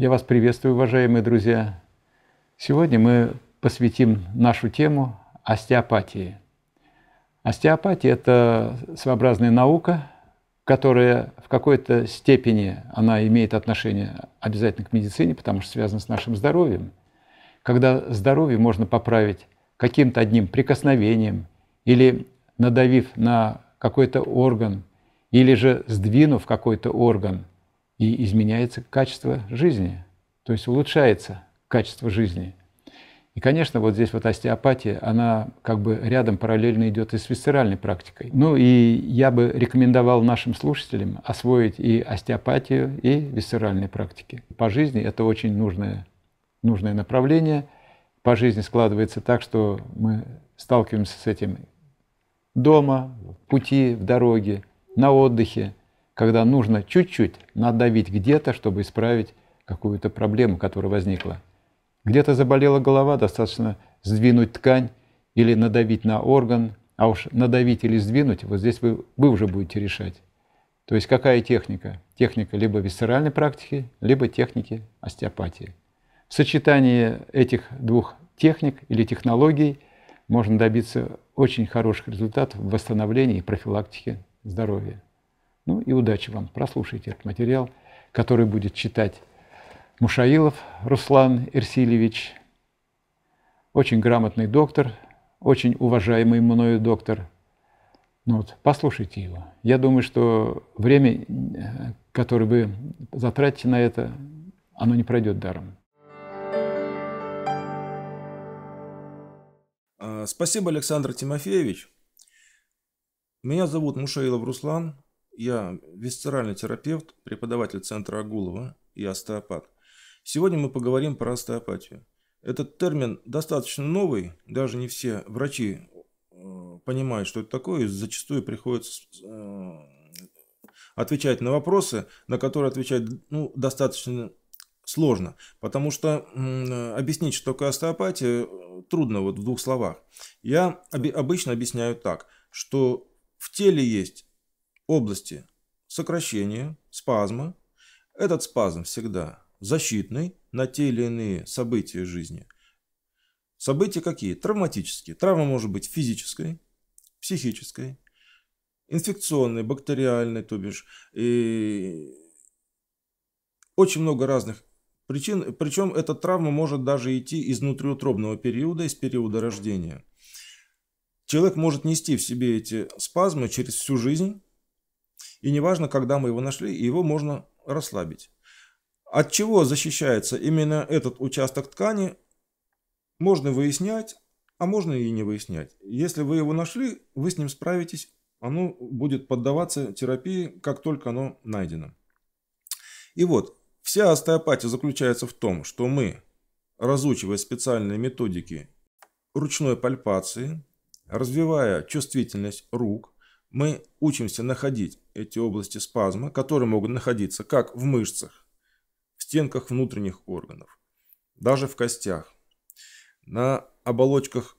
Я вас приветствую, уважаемые друзья. Сегодня мы посвятим нашу тему остеопатии. Остеопатия – это своеобразная наука, которая в какой-то степени она имеет отношение обязательно к медицине, потому что связана с нашим здоровьем. Когда здоровье можно поправить каким-то одним прикосновением или надавив на какой-то орган, или же сдвинув какой-то орган – и изменяется качество жизни, то есть улучшается качество жизни. И, конечно, вот здесь вот остеопатия, она как бы рядом параллельно идет и с висцеральной практикой. Ну и я бы рекомендовал нашим слушателям освоить и остеопатию, и висцеральные практики. По жизни это очень нужное, нужное направление. По жизни складывается так, что мы сталкиваемся с этим дома, в пути, в дороге, на отдыхе когда нужно чуть-чуть надавить где-то, чтобы исправить какую-то проблему, которая возникла. Где-то заболела голова, достаточно сдвинуть ткань или надавить на орган, а уж надавить или сдвинуть, вот здесь вы, вы уже будете решать. То есть какая техника? Техника либо висцеральной практики, либо техники остеопатии. В сочетании этих двух техник или технологий можно добиться очень хороших результатов в восстановлении и профилактике здоровья. Ну и удачи вам. Прослушайте этот материал, который будет читать Мушаилов Руслан Ирсильевич, очень грамотный доктор, очень уважаемый мною доктор. Ну вот, послушайте его. Я думаю, что время, которое вы затратите на это, оно не пройдет даром. А, спасибо, Александр Тимофеевич. Меня зовут Мушаилов Руслан. Я висцеральный терапевт, преподаватель Центра Агулова и остеопат. Сегодня мы поговорим про остеопатию. Этот термин достаточно новый, даже не все врачи э, понимают, что это такое, и зачастую приходится э, отвечать на вопросы, на которые отвечать ну, достаточно сложно, потому что объяснить, что такое остеопатия, трудно вот в двух словах. Я обычно объясняю так, что в теле есть области сокращения, спазма. Этот спазм всегда защитный на те или иные события жизни. События какие? Травматические. Травма может быть физической, психической, инфекционной, бактериальной, то бишь. И очень много разных причин. Причем эта травма может даже идти из внутриутробного периода, из периода рождения. Человек может нести в себе эти спазмы через всю жизнь, и неважно, когда мы его нашли, его можно расслабить. От чего защищается именно этот участок ткани, можно выяснять, а можно и не выяснять. Если вы его нашли, вы с ним справитесь, оно будет поддаваться терапии, как только оно найдено. И вот, вся остеопатия заключается в том, что мы, разучивая специальные методики ручной пальпации, развивая чувствительность рук, мы учимся находить эти области спазма, которые могут находиться как в мышцах, в стенках внутренних органов, даже в костях, на оболочках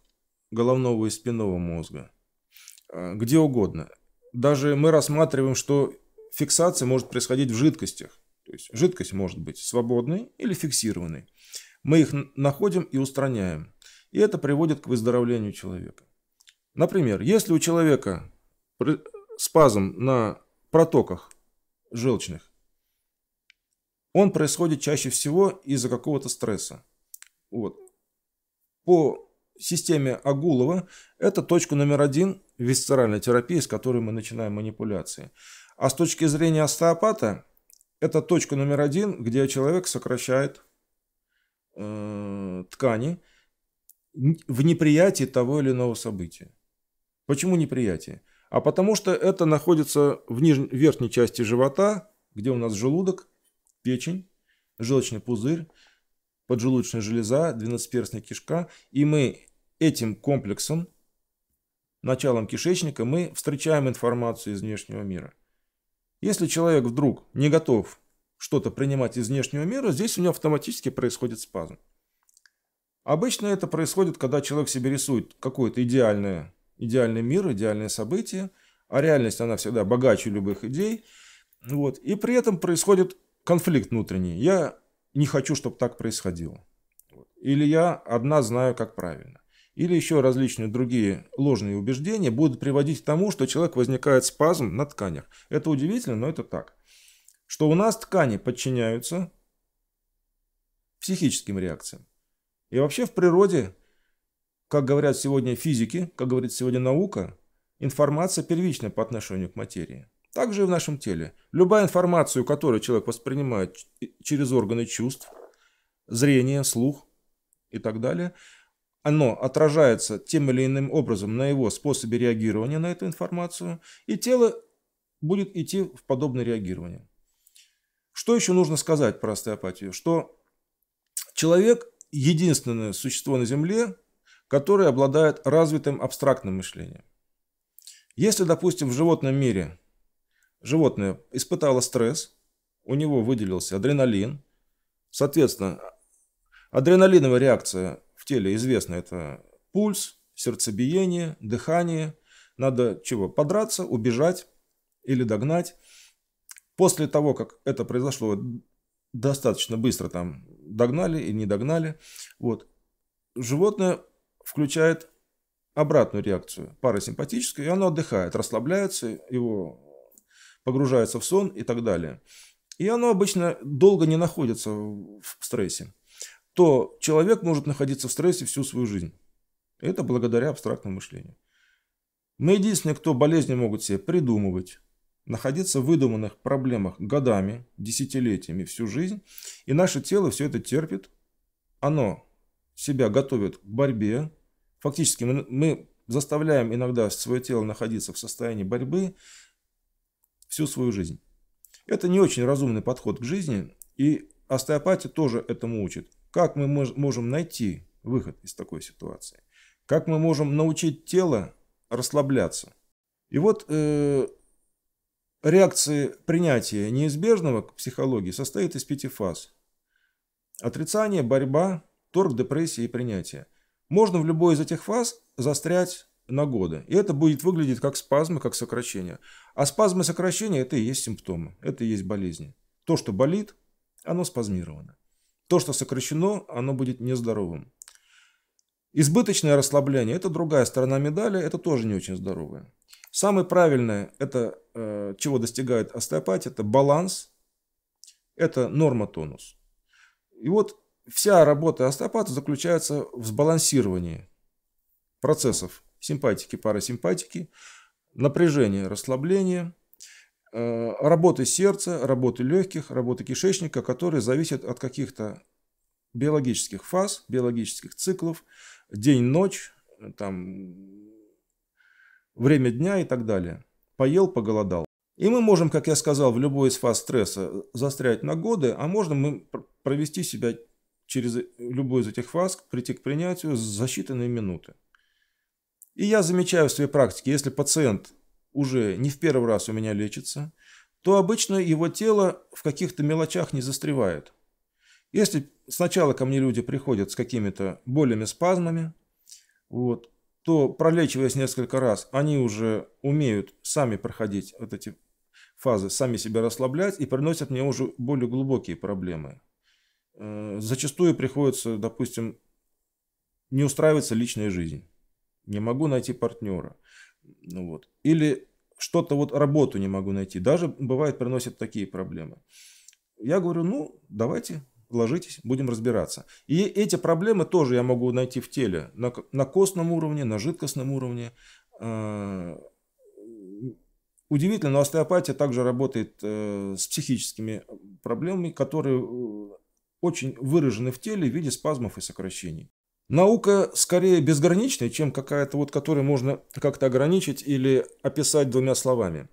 головного и спинного мозга, э, где угодно. Даже мы рассматриваем, что фиксация может происходить в жидкостях. То есть жидкость может быть свободной или фиксированной. Мы их находим и устраняем. И это приводит к выздоровлению человека. Например, если у человека спазм на протоках желчных, он происходит чаще всего из-за какого-то стресса. Вот. По системе Агулова это точка номер один висцеральной терапии, с которой мы начинаем манипуляции. А с точки зрения остеопата, это точка номер один, где человек сокращает э, ткани в неприятии того или иного события. Почему неприятие? а потому что это находится в нижней, верхней части живота, где у нас желудок, печень, желчный пузырь, поджелудочная железа, двенадцатиперстная кишка, и мы этим комплексом, началом кишечника, мы встречаем информацию из внешнего мира. Если человек вдруг не готов что-то принимать из внешнего мира, здесь у него автоматически происходит спазм. Обычно это происходит, когда человек себе рисует какое-то идеальное идеальный мир, идеальные события, а реальность, она всегда богаче любых идей. Вот. И при этом происходит конфликт внутренний. Я не хочу, чтобы так происходило. Или я одна знаю, как правильно. Или еще различные другие ложные убеждения будут приводить к тому, что человек возникает спазм на тканях. Это удивительно, но это так. Что у нас ткани подчиняются психическим реакциям. И вообще в природе как говорят сегодня физики, как говорит сегодня наука, информация первична по отношению к материи. Также и в нашем теле. Любая информация, которую человек воспринимает через органы чувств, зрение, слух и так далее, оно отражается тем или иным образом на его способе реагирования на эту информацию, и тело будет идти в подобное реагирование. Что еще нужно сказать про остеопатию? Что человек – единственное существо на Земле, которые обладают развитым абстрактным мышлением. Если, допустим, в животном мире животное испытало стресс, у него выделился адреналин, соответственно, адреналиновая реакция в теле известна, это пульс, сердцебиение, дыхание, надо чего, подраться, убежать или догнать. После того, как это произошло достаточно быстро, там догнали и не догнали, вот, животное включает обратную реакцию парасимпатическую, и оно отдыхает, расслабляется, его погружается в сон и так далее. И оно обычно долго не находится в стрессе. То человек может находиться в стрессе всю свою жизнь. Это благодаря абстрактному мышлению. Мы единственные, кто болезни могут себе придумывать, находиться в выдуманных проблемах годами, десятилетиями, всю жизнь. И наше тело все это терпит. Оно себя готовят к борьбе. Фактически мы заставляем иногда свое тело находиться в состоянии борьбы всю свою жизнь. Это не очень разумный подход к жизни, и остеопатия тоже этому учит. Как мы можем найти выход из такой ситуации? Как мы можем научить тело расслабляться? И вот э, реакции принятия неизбежного к психологии состоит из пяти фаз. Отрицание, борьба, торг, депрессия и принятие. Можно в любой из этих фаз застрять на годы. И это будет выглядеть как спазмы, как сокращение. А спазмы сокращения – это и есть симптомы, это и есть болезни. То, что болит, оно спазмировано. То, что сокращено, оно будет нездоровым. Избыточное расслабление – это другая сторона медали, это тоже не очень здоровое. Самое правильное, это э, чего достигает остеопатия, это баланс, это норма тонус. И вот Вся работа остеопата заключается в сбалансировании процессов симпатики, парасимпатики, напряжения-расслабления, э, работы сердца, работы легких, работы кишечника, которые зависят от каких-то биологических фаз, биологических циклов, день-ночь, там, время дня и так далее. Поел, поголодал. И мы можем, как я сказал, в любой из фаз стресса застрять на годы, а можно мы провести себя через любую из этих фаз прийти к принятию за считанные минуты. И я замечаю в своей практике, если пациент уже не в первый раз у меня лечится, то обычно его тело в каких-то мелочах не застревает. Если сначала ко мне люди приходят с какими-то болями, спазмами, вот, то пролечиваясь несколько раз, они уже умеют сами проходить вот эти фазы, сами себя расслаблять и приносят мне уже более глубокие проблемы. Э, зачастую приходится, допустим, не устраивается личная жизнь. Не могу найти партнера. Ну вот. Или что-то вот работу не могу найти. Даже бывает приносят такие проблемы. Я говорю, ну давайте ложитесь, будем разбираться. И эти проблемы тоже я могу найти в теле. На, на костном уровне, на жидкостном уровне. Э, удивительно, но остеопатия также работает э, с психическими проблемами, которые очень выражены в теле в виде спазмов и сокращений. Наука скорее безграничная, чем какая-то вот, которую можно как-то ограничить или описать двумя словами.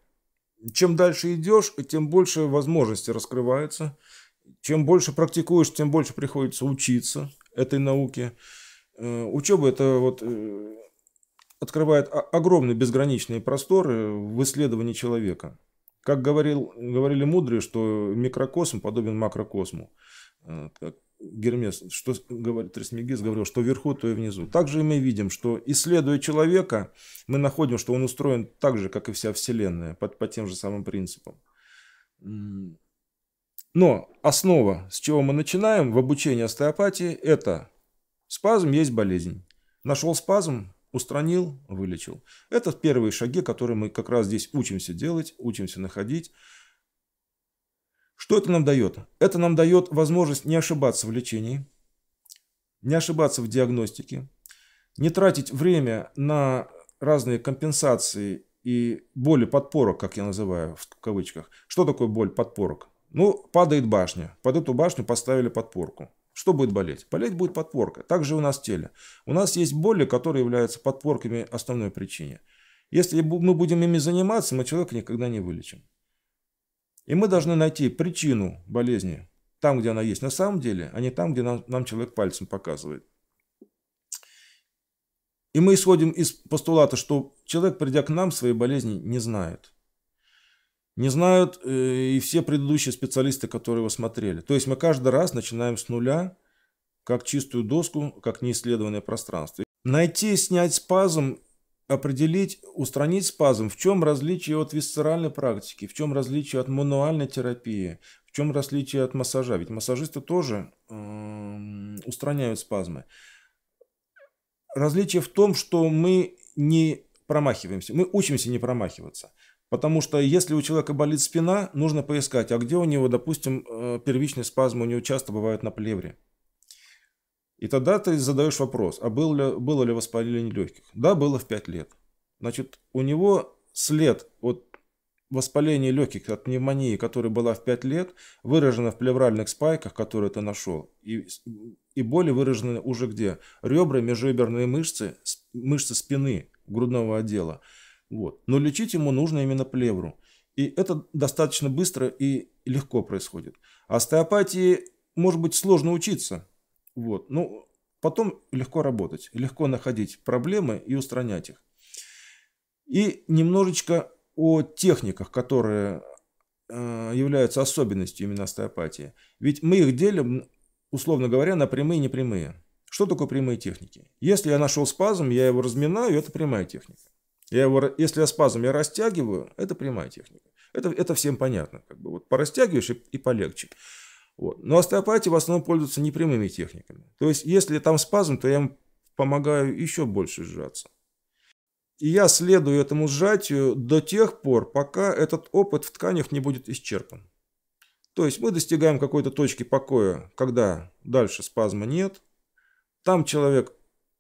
Чем дальше идешь, тем больше возможностей раскрывается. Чем больше практикуешь, тем больше приходится учиться этой науке. Э, учеба – это вот э, открывает огромные безграничные просторы э, в исследовании человека. Как говорил, говорили мудрые, что микрокосм подобен макрокосму. Э, Гермес, что говорит Трисмегис, говорил, что вверху, то и внизу. Также мы видим, что исследуя человека, мы находим, что он устроен так же, как и вся Вселенная, под по тем же самым принципам. Но основа, с чего мы начинаем в обучении остеопатии, это спазм есть болезнь. Нашел спазм, устранил, вылечил. Это первые шаги, которые мы как раз здесь учимся делать, учимся находить. Что это нам дает? Это нам дает возможность не ошибаться в лечении, не ошибаться в диагностике, не тратить время на разные компенсации и боли подпорок, как я называю в кавычках. Что такое боль подпорок? Ну, падает башня. Под эту башню поставили подпорку. Что будет болеть? Болеть будет подпорка. Так же у нас в теле. У нас есть боли, которые являются подпорками основной причине. Если мы будем ими заниматься, мы человека никогда не вылечим. И мы должны найти причину болезни там, где она есть на самом деле, а не там, где нам, нам человек пальцем показывает. И мы исходим из постулата, что человек, придя к нам, своей болезни не знает. Не знают э, и все предыдущие специалисты, которые его смотрели. То есть мы каждый раз начинаем с нуля, как чистую доску, как неисследованное пространство. Найти и снять спазм определить, устранить спазм, в чем различие от висцеральной практики, в чем различие от мануальной терапии, в чем различие от массажа. Ведь массажисты тоже эм, устраняют спазмы. Различие в том, что мы не промахиваемся, мы учимся не промахиваться. Потому что если у человека болит спина, нужно поискать, а где у него, допустим, э, первичный спазм, у него часто бывают на плевре. И тогда ты задаешь вопрос, а было ли, было ли воспаление легких? Да, было в 5 лет. Значит, у него след от воспаления легких, от пневмонии, которая была в 5 лет, выражена в плевральных спайках, которые ты нашел. И, и боли выражены уже где? Ребра, межреберные мышцы, мышцы спины, грудного отдела. Вот. Но лечить ему нужно именно плевру. И это достаточно быстро и легко происходит. Остеопатии может быть сложно учиться, вот. Ну, потом легко работать, легко находить проблемы и устранять их. И немножечко о техниках, которые э, являются особенностью именно остеопатии. Ведь мы их делим, условно говоря, на прямые и непрямые. Что такое прямые техники? Если я нашел спазм, я его разминаю, это прямая техника. Я его, если я спазм я растягиваю, это прямая техника. Это, это всем понятно. Как бы вот порастягиваешь и, и полегче. Вот. Но остеопатии в основном пользуются непрямыми техниками. То есть, если там спазм, то я им помогаю еще больше сжаться. И я следую этому сжатию до тех пор, пока этот опыт в тканях не будет исчерпан. То есть мы достигаем какой-то точки покоя, когда дальше спазма нет. Там человек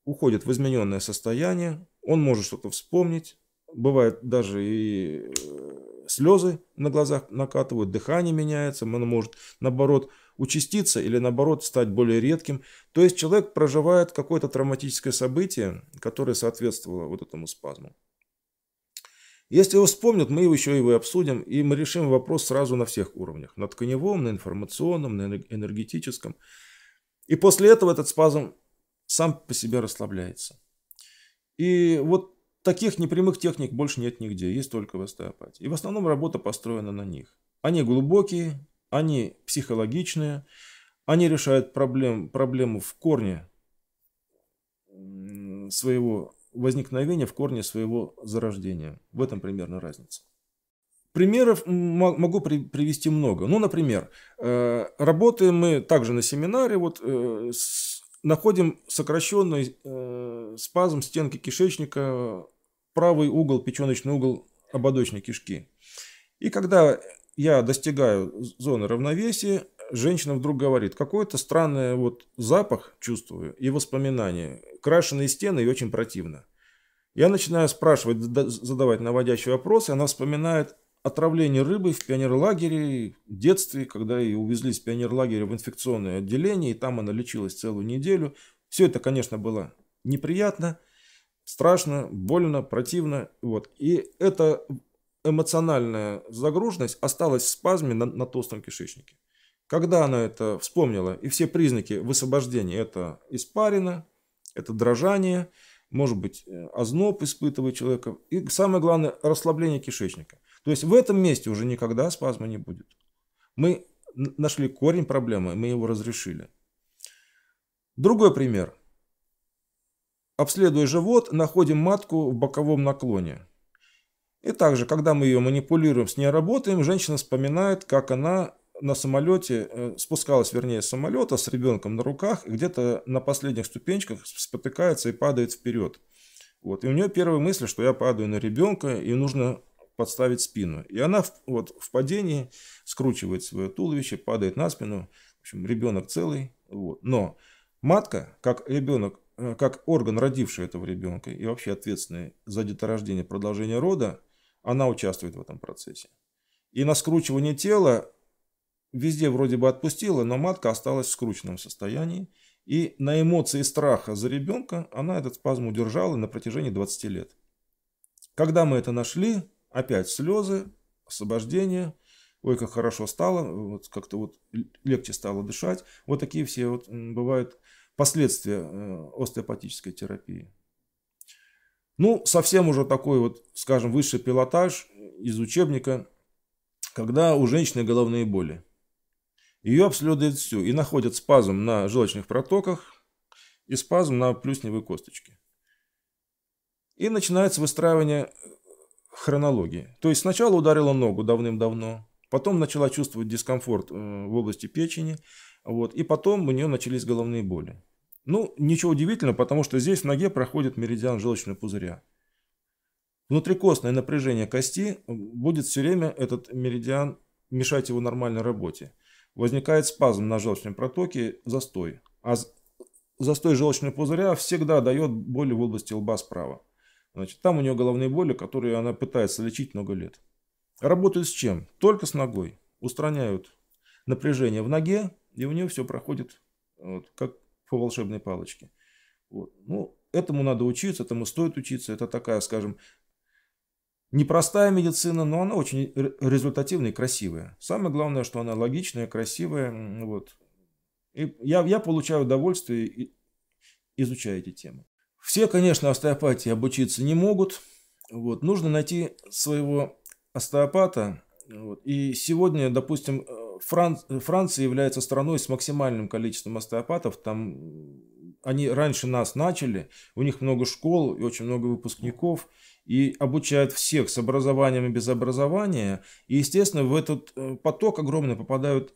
уходит в измененное состояние, он может что-то вспомнить. Бывает даже и э, слезы на глазах накатывают, дыхание меняется, оно может наоборот участиться или наоборот стать более редким. То есть человек проживает какое-то травматическое событие, которое соответствовало вот этому спазму. Если его вспомнят, мы его еще его и обсудим, и мы решим вопрос сразу на всех уровнях. На тканевом, на информационном, на энергетическом. И после этого этот спазм сам по себе расслабляется. И вот Таких непрямых техник больше нет нигде, есть только в остеопатии. И в основном работа построена на них. Они глубокие, они психологичные, они решают проблем, проблему в корне своего возникновения, в корне своего зарождения. В этом примерно разница. Примеров могу привести много. Ну, например, э, работаем мы также на семинаре, вот э, находим сокращенный э, спазм стенки кишечника правый угол, печеночный угол ободочной кишки. И когда я достигаю зоны равновесия, женщина вдруг говорит, какой-то странный вот запах чувствую и воспоминания, крашеные стены и очень противно. Я начинаю спрашивать, задавать наводящие вопросы, она вспоминает отравление рыбы в пионерлагере в детстве, когда ее увезли с пионерлагеря в инфекционное отделение, и там она лечилась целую неделю. Все это, конечно, было неприятно, страшно, больно, противно. Вот. И эта эмоциональная загруженность осталась в спазме на, на толстом кишечнике. Когда она это вспомнила, и все признаки высвобождения – это испарина, это дрожание, может быть, э, озноб испытывает человека, и самое главное – расслабление кишечника. То есть в этом месте уже никогда спазма не будет. Мы нашли корень проблемы, мы его разрешили. Другой пример. Обследуя живот, находим матку в боковом наклоне. И также, когда мы ее манипулируем, с ней работаем, женщина вспоминает, как она на самолете, э, спускалась, вернее, с самолета с ребенком на руках, где-то на последних ступенчиках спотыкается и падает вперед. Вот. И у нее первая мысль, что я падаю на ребенка, и нужно подставить спину. И она вот в падении скручивает свое туловище, падает на спину. В общем, ребенок целый. Вот. Но матка, как ребенок Э, как орган, родивший этого ребенка и вообще ответственный за деторождение, продолжение рода, она участвует в этом процессе. И на скручивание тела везде вроде бы отпустила, но матка осталась в скрученном состоянии. И на эмоции страха за ребенка она этот спазм удержала на протяжении 20 лет. Когда мы это нашли, опять слезы, освобождение, ой, как хорошо стало, вот как-то вот легче стало дышать. Вот такие все вот бывают последствия э, остеопатической терапии. Ну, совсем уже такой вот, скажем, высший пилотаж из учебника, когда у женщины головные боли. Ее обследуют всю и находят спазм на желчных протоках и спазм на плюсневой косточке. И начинается выстраивание э, хронологии. То есть сначала ударила ногу давным-давно, потом начала чувствовать дискомфорт э, в области печени – вот. И потом у нее начались головные боли. Ну, ничего удивительного, потому что здесь в ноге проходит меридиан желчного пузыря. Внутрикостное напряжение кости э, будет все время этот меридиан мешать его нормальной работе. Возникает спазм на желчном протоке, застой. А застой желчного пузыря всегда дает боли в области лба справа. Значит, там у нее головные боли, которые она пытается лечить много лет. Работают с чем? Только с ногой. Устраняют напряжение в ноге, и у нее все проходит вот, как по волшебной палочке. Вот. Ну, этому надо учиться, этому стоит учиться. Это такая, скажем, непростая медицина, но она очень результативная и красивая. Самое главное, что она логичная, красивая. Вот. И я, я получаю удовольствие, изучая эти темы. Все, конечно, остеопатии обучиться не могут. Вот. Нужно найти своего остеопата. Вот. И сегодня, допустим, Франц... Франция является страной с максимальным количеством остеопатов. Там они раньше нас начали, у них много школ и очень много выпускников, и обучают всех с образованием и без образования. И, естественно, в этот э, поток огромный попадают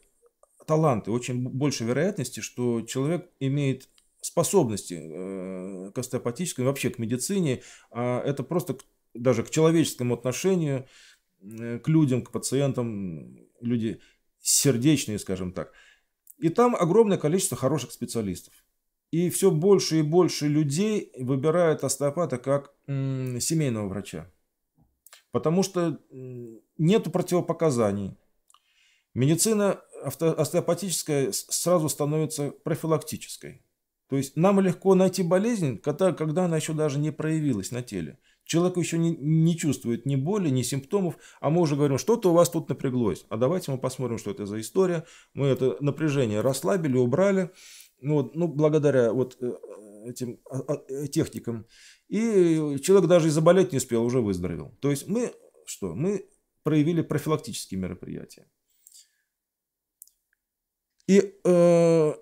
таланты. Очень больше вероятности, что человек имеет способности э, к остеопатической, вообще к медицине. А это просто даже к человеческому отношению, э, к людям, к пациентам. Люди сердечные, скажем так. И там огромное количество хороших специалистов. И все больше и больше людей выбирают остеопата как семейного врача. Потому что нет противопоказаний. Медицина остеопатическая сразу становится профилактической. То есть нам легко найти болезнь, когда, когда она еще даже не проявилась на теле. Человек еще не, не чувствует ни боли, ни симптомов, а мы уже говорим, что-то у вас тут напряглось. А давайте мы посмотрим, что это за история. Мы это напряжение расслабили, убрали. Ну, вот, ну благодаря вот э, этим а, а, э, техникам. И человек даже и заболеть не успел, уже выздоровел. То есть мы что? Мы проявили профилактические мероприятия. И э,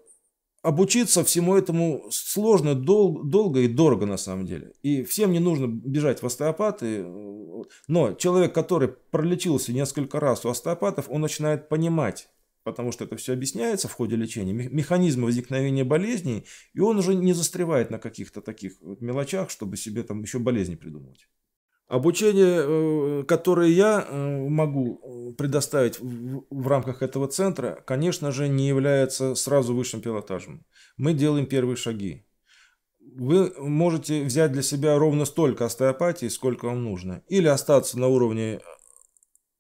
обучиться всему этому сложно, дол, долго и дорого на самом деле. И всем не нужно бежать в остеопаты. Но человек, который пролечился несколько раз у остеопатов, он начинает понимать, потому что это все объясняется в ходе лечения, механизмы возникновения болезней, и он уже не застревает на каких-то таких вот мелочах, чтобы себе там еще болезни придумывать. Обучение, э, которое я э, могу э, предоставить в рамках этого центра, конечно же, не является сразу высшим пилотажем. Мы делаем первые шаги. Вы можете взять для себя ровно столько остеопатии, сколько вам нужно. Или остаться на уровне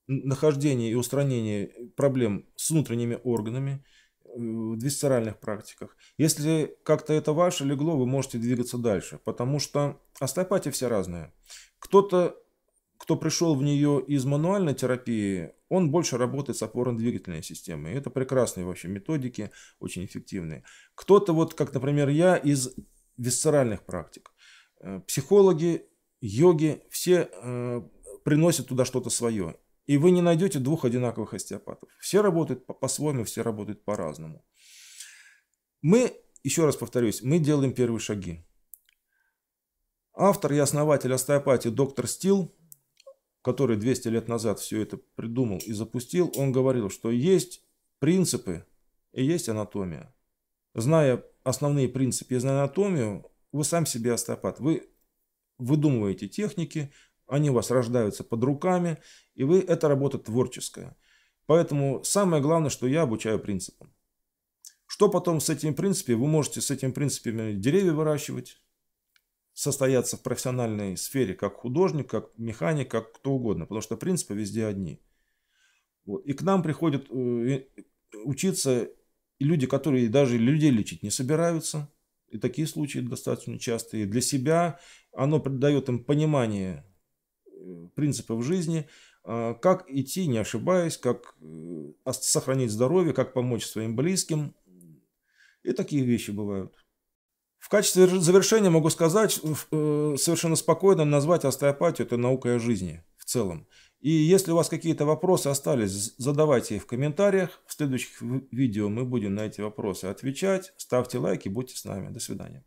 нахождения и устранения проблем с внутренними органами, в висцеральных практиках. Если как-то это ваше легло, вы можете двигаться дальше, потому что остеопатия все разная. Кто-то, кто пришел в нее из мануальной терапии, он больше работает с опорно-двигательной системой. Это прекрасные вообще методики, очень эффективные. Кто-то, вот как, например, я, из висцеральных практик. Э, психологи, йоги, все э, приносят туда что-то свое. И вы не найдете двух одинаковых остеопатов. Все работают по-своему, все работают по-разному. Мы, еще раз повторюсь, мы делаем первые шаги. Автор и основатель остеопатии доктор Стил, который 200 лет назад все это придумал и запустил, он говорил, что есть принципы и есть анатомия. Зная основные принципы и зная анатомию, вы сам себе остеопат. Вы выдумываете техники, они у вас рождаются под руками, и вы, это работа творческая. Поэтому самое главное, что я обучаю принципам. Что потом с этими принципами? Вы можете с этими принципами деревья выращивать, состояться в профессиональной сфере как художник, как механик, как кто угодно, потому что принципы везде одни. Вот. И к нам приходят э, учиться люди, которые даже людей лечить не собираются. И такие случаи достаточно частые. Для себя оно дает им понимание э, принципов жизни, а как идти, не ошибаясь, как э, сохранить здоровье, как помочь своим близким. И такие вещи бывают. В качестве завершения могу сказать, э, совершенно спокойно назвать остеопатию – это наука о жизни в целом. И если у вас какие-то вопросы остались, задавайте их в комментариях. В следующих видео мы будем на эти вопросы отвечать. Ставьте лайки, будьте с нами. До свидания.